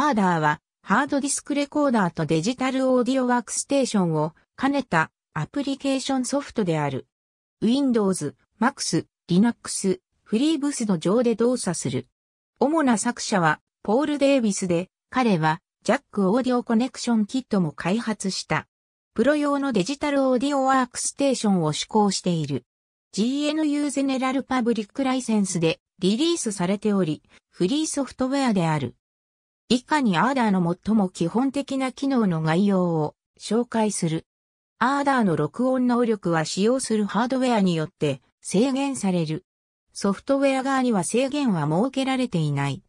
アーダーはハードディスクレコーダーとデジタルオーディオワークステーションを兼ねたアプリケーションソフトである。Windows、Max、Linux、FreeBSD 上で動作する。主な作者はポール・デイビスで、彼はジャックオーディオコネクションキットも開発した。プロ用のデジタルオーディオワークステーションを試行している。GNU ゼネラルパブリックライセンスでリリースされており、フリーソフトウェアである。以下にアーダーの最も基本的な機能の概要を紹介する。アーダーの録音能力は使用するハードウェアによって制限される。ソフトウェア側には制限は設けられていない。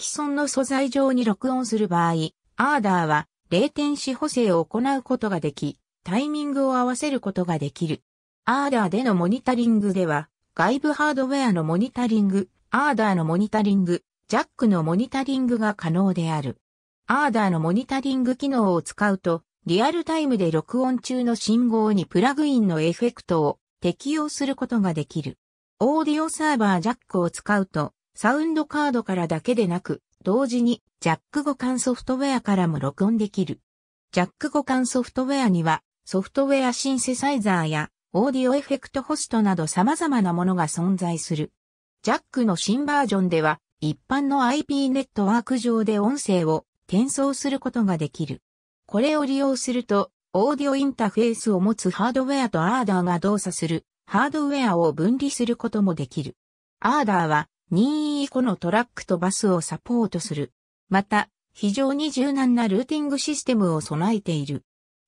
既存の素材上に録音する場合、アーダーは0点子補正を行うことができ、タイミングを合わせることができる。アーダーでのモニタリングでは、外部ハードウェアのモニタリング、アーダーのモニタリング、ジャックのモニタリングが可能である。アーダーのモニタリング機能を使うと、リアルタイムで録音中の信号にプラグインのエフェクトを適用することができる。オーディオサーバージャックを使うと、サウンドカードからだけでなく、同時にジャック互換ソフトウェアからも録音できる。ジャック互換ソフトウェアには、ソフトウェアシンセサイザーやオーディオエフェクトホストなど様々なものが存在する。ジャックの新バージョンでは、一般の IP ネットワーク上で音声を転送することができる。これを利用すると、オーディオインターフェースを持つハードウェアとアーダーが動作するハードウェアを分離することもできる。アーダーは任意以降のトラックとバスをサポートする。また、非常に柔軟なルーティングシステムを備えている。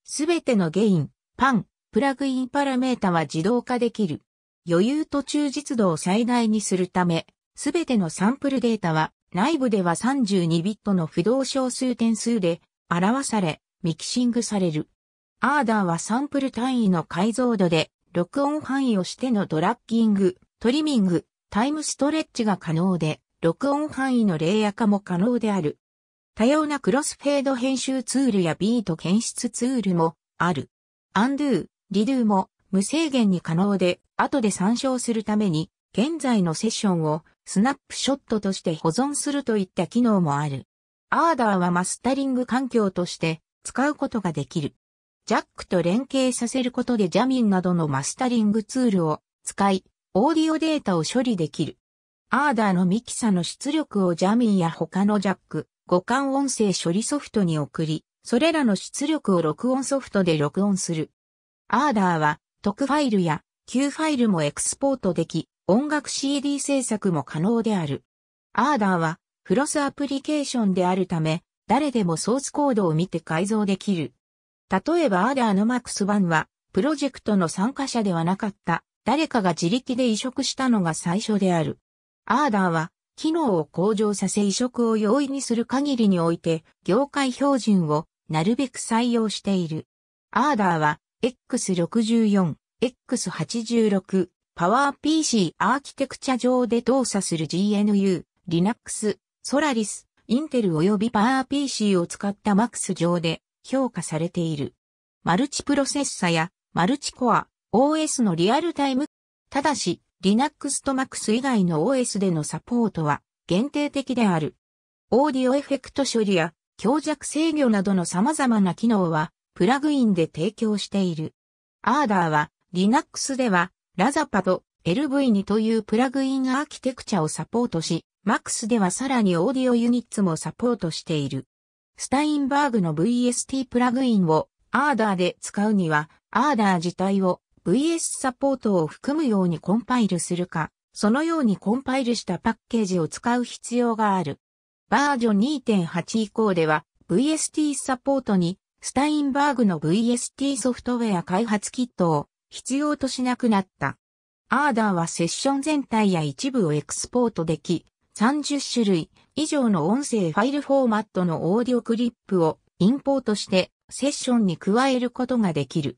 すべてのゲイン、パン、プラグインパラメータは自動化できる。余裕と忠実度を最大にするため、すべてのサンプルデータは内部では32ビットの不動小数点数で表され、ミキシングされる。アーダーはサンプル単位の解像度で、録音範囲をしてのドラッキング、トリミング、タイムストレッチが可能で、録音範囲のレイヤ化も可能である。多様なクロスフェード編集ツールやビート検出ツールもある。アンドゥ、ー、リドゥも無制限に可能で、後で参照するために、現在のセッションをスナップショットとして保存するといった機能もある。アーダーはマスタリング環境として使うことができる。ジャックと連携させることでジャミンなどのマスタリングツールを使い、オーディオデータを処理できる。アーダーのミキサの出力をジャミンや他のジャック、互換音声処理ソフトに送り、それらの出力を録音ソフトで録音する。アーダーは、特ファイルや旧ファイルもエクスポートでき、音楽 CD 制作も可能である。アーダーは、フロスアプリケーションであるため、誰でもソースコードを見て改造できる。例えばアーダーの MAX 版は、プロジェクトの参加者ではなかった、誰かが自力で移植したのが最初である。アーダーは、機能を向上させ移植を容易にする限りにおいて、業界標準をなるべく採用している。アーダーは、X64、X86、パワー PC アーキテクチャ上で動作する GNU、Linux、Solaris、Intel 及びパワー PC を使った MAX 上で評価されている。マルチプロセッサやマルチコア、OS のリアルタイム。ただし、Linux と MAX 以外の OS でのサポートは限定的である。オーディオエフェクト処理や強弱制御などの様々な機能はプラグインで提供している。アーダーは Linux ではラザパと LV2 というプラグインアーキテクチャをサポートし、MAX ではさらにオーディオユニッツもサポートしている。スタインバーグの VST プラグインをアーダーで使うには、アーダー自体を VS サポートを含むようにコンパイルするか、そのようにコンパイルしたパッケージを使う必要がある。バージョン2.8以降では VST サポートにスタインバーグの VST ソフトウェア開発キットを必要としなくなった。アーダーはセッション全体や一部をエクスポートでき、30種類以上の音声ファイルフォーマットのオーディオクリップをインポートしてセッションに加えることができる。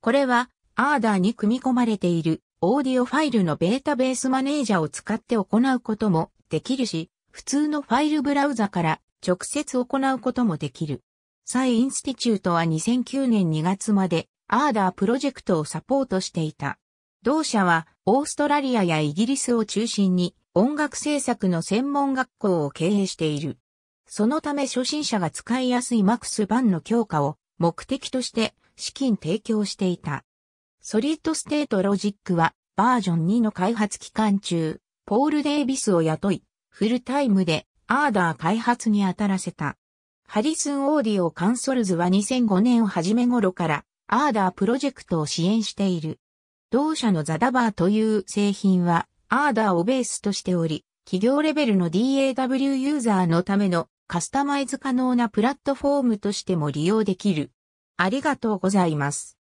これはアーダーに組み込まれているオーディオファイルのベータベースマネージャーを使って行うこともできるし、普通のファイルブラウザから直接行うこともできる。サイ・インスティチュートは2009年2月までアーダープロジェクトをサポートしていた。同社はオーストラリアやイギリスを中心に音楽制作の専門学校を経営している。そのため初心者が使いやすいマックス版の強化を目的として資金提供していた。ソリッドステートロジックはバージョン2の開発期間中、ポール・デイビスを雇い、フルタイムでアーダー開発に当たらせた。ハリスン・オーディオ・カンソルズは2005年初め頃からアーダープロジェクトを支援している。同社のザダバーという製品は、アーダーをベースとしており、企業レベルの DAW ユーザーのためのカスタマイズ可能なプラットフォームとしても利用できる。ありがとうございます。